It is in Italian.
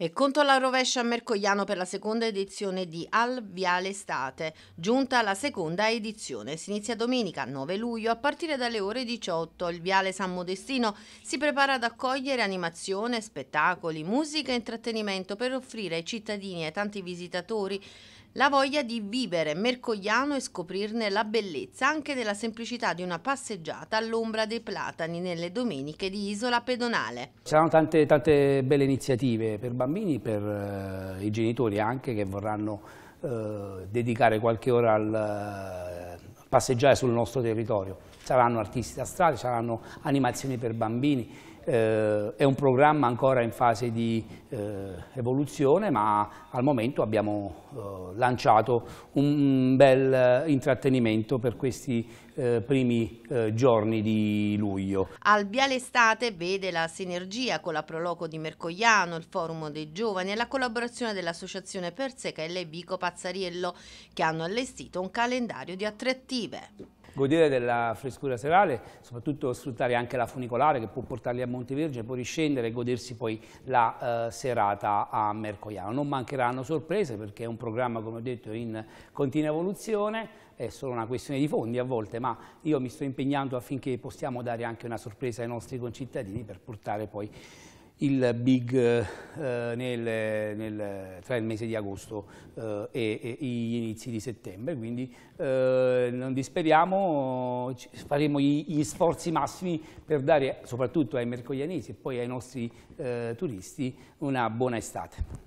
E conto alla rovescia a Mercogliano per la seconda edizione di Al Viale Estate, giunta la seconda edizione. Si inizia domenica 9 luglio a partire dalle ore 18. Il Viale San Modestino si prepara ad accogliere animazione, spettacoli, musica e intrattenimento per offrire ai cittadini e ai tanti visitatori la voglia di vivere mercogliano e scoprirne la bellezza anche nella semplicità di una passeggiata all'ombra dei platani nelle domeniche di Isola Pedonale. Ci Saranno tante, tante belle iniziative per bambini, per eh, i genitori anche che vorranno eh, dedicare qualche ora al eh, passeggiare sul nostro territorio. Saranno artisti da strada, saranno animazioni per bambini, eh, è un programma ancora in fase di eh, evoluzione, ma al momento abbiamo eh, lanciato un bel intrattenimento per questi eh, primi eh, giorni di luglio. Al Biale Estate vede la sinergia con la Proloco di Mercogliano, il Forum dei Giovani e la collaborazione dell'Associazione Persecella e Vico Pazzariello che hanno allestito un calendario di attrattive godere della frescura serale, soprattutto sfruttare anche la funicolare che può portarli a Montevergine, poi riscendere e godersi poi la eh, serata a Mercogliano. Non mancheranno sorprese perché è un programma, come ho detto, in continua evoluzione, è solo una questione di fondi a volte, ma io mi sto impegnando affinché possiamo dare anche una sorpresa ai nostri concittadini per portare poi il big eh, nel, nel, tra il mese di agosto eh, e, e, gli inizi di settembre, quindi eh, non disperiamo, faremo gli, gli, sforzi massimi per dare soprattutto ai mercoglianesi e poi ai nostri eh, turisti una buona estate.